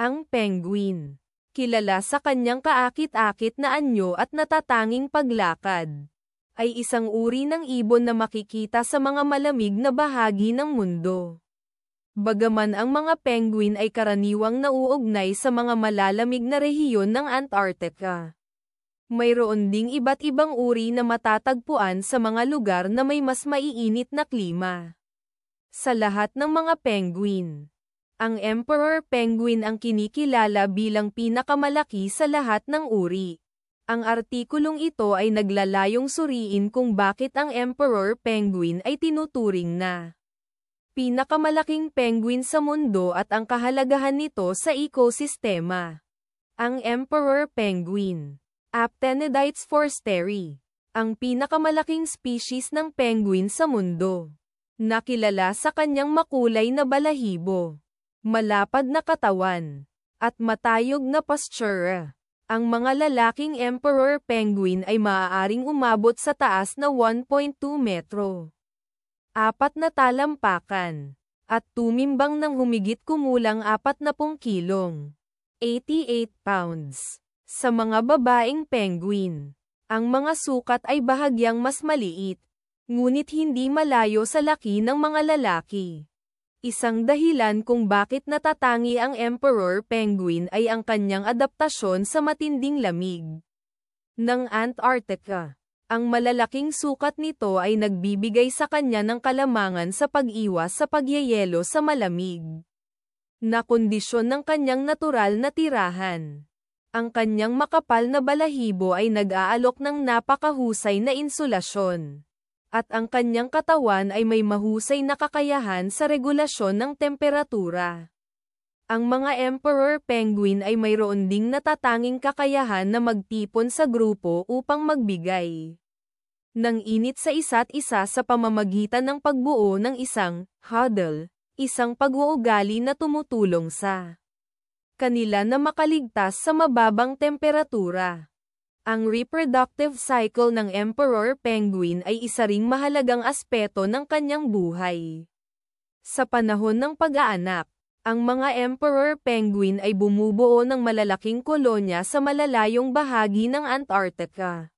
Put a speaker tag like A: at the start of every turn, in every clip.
A: Ang penguin. Kilala sa kanyang kaakit-akit na anyo at natatanging paglakad. Ay isang uri ng ibon na makikita sa mga malamig na bahagi ng mundo. Bagaman ang mga penguin ay karaniwang nauugnay sa mga malalamig na rehiyon ng Antarctica. Mayroon ding iba't ibang uri na matatagpuan sa mga lugar na may mas maiinit na klima. Sa lahat ng mga penguin, ang emperor penguin ang kinikilala bilang pinakamalaki sa lahat ng uri. Ang artikulong ito ay naglalayong suriin kung bakit ang emperor penguin ay tinuturing na pinakamalaking penguin sa mundo at ang kahalagahan nito sa ekosistema. Ang emperor penguin, Aptenidites forsteri, ang pinakamalaking species ng penguin sa mundo. Nakilala sa kanyang makulay na balahibo malapad na katawan, at matayog na posture. Ang mga lalaking emperor penguin ay maaaring umabot sa taas na 1.2 metro. Apat na talampakan, at tumimbang ng humigit kumulang 40 kilong, 88 pounds. Sa mga babaeng penguin, ang mga sukat ay bahagyang mas maliit, ngunit hindi malayo sa laki ng mga lalaki. Isang dahilan kung bakit natatangi ang Emperor Penguin ay ang kanyang adaptasyon sa matinding lamig ng Antarctica. Ang malalaking sukat nito ay nagbibigay sa kanya ng kalamangan sa pag-iwas sa pagyayelo sa malamig na kondisyon ng kanyang natural na tirahan. Ang kanyang makapal na balahibo ay nag-aalok ng napakahusay na insulasyon at ang kanyang katawan ay may mahusay na kakayahan sa regulasyon ng temperatura. Ang mga emperor penguin ay mayroon ding natatanging kakayahan na magtipon sa grupo upang magbigay ng init sa isa't isa sa pamamagitan ng pagbuo ng isang huddle, isang pag-uugali na tumutulong sa kanila na makaligtas sa mababang temperatura. Ang reproductive cycle ng emperor penguin ay isa ring mahalagang aspeto ng kanyang buhay. Sa panahon ng pag-aanak, ang mga emperor penguin ay bumubuo ng malalaking kolonya sa malalayong bahagi ng Antarctica.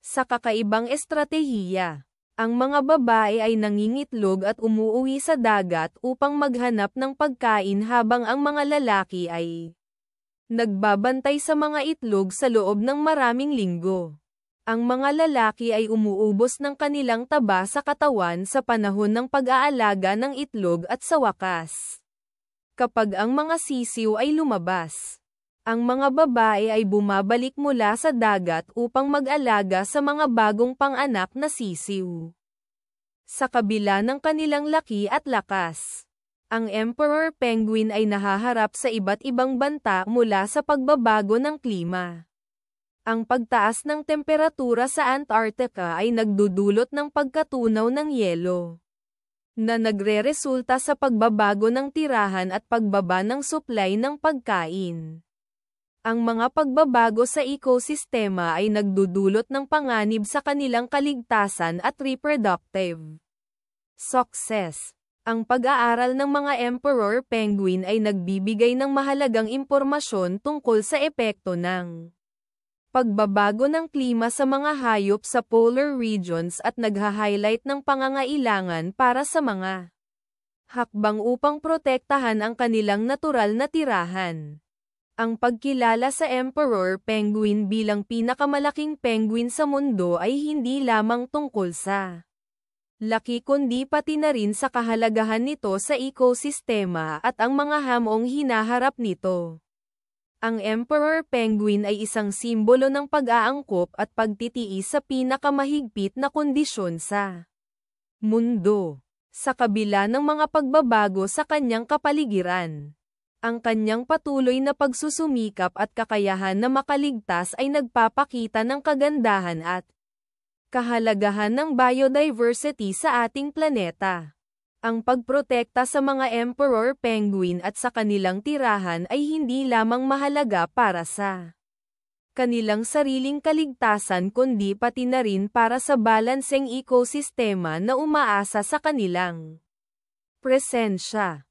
A: Sa kakaibang estratehiya, ang mga babae ay nangingitlog at umuwi sa dagat upang maghanap ng pagkain habang ang mga lalaki ay Nagbabantay sa mga itlog sa loob ng maraming linggo. Ang mga lalaki ay umuubos ng kanilang taba sa katawan sa panahon ng pag-aalaga ng itlog at sa wakas. Kapag ang mga sisiw ay lumabas, ang mga babae ay bumabalik mula sa dagat upang mag-alaga sa mga bagong panganak na sisiw sa kabila ng kanilang laki at lakas ang Emperor Penguin ay nahaharap sa iba't ibang banta mula sa pagbabago ng klima. Ang pagtaas ng temperatura sa Antarctica ay nagdudulot ng pagkatunaw ng yelo na nagreresulta sa pagbabago ng tirahan at pagbaba ng supply ng pagkain. Ang mga pagbabago sa ekosistema ay nagdudulot ng panganib sa kanilang kaligtasan at reproductive success. Ang pag-aaral ng mga emperor penguin ay nagbibigay ng mahalagang impormasyon tungkol sa epekto ng pagbabago ng klima sa mga hayop sa polar regions at nagha-highlight ng pangangailangan para sa mga hakbang upang protektahan ang kanilang natural na tirahan. Ang pagkilala sa Emperor Penguin bilang pinakamalaking penguin sa mundo ay hindi lamang tungkol sa laki kundi pati na rin sa kahalagahan nito sa ekosistema at ang mga hamong hinaharap nito. Ang emperor penguin ay isang simbolo ng pag-aangkop at pagtitiis sa pinakamahigpit na kondisyon sa mundo, sa kabila ng mga pagbabago sa kanyang kapaligiran. Ang kanyang patuloy na pagsusumikap at kakayahan na makaligtas ay nagpapakita ng kagandahan at kahalagahan ng biodiversity sa ating planeta. Ang pagprotekta sa mga emperor penguin at sa kanilang tirahan ay hindi lamang mahalaga para sa kanilang sariling kaligtasan kundi pati na rin para sa balanseng ekosistema na umaasa sa kanilang presensya.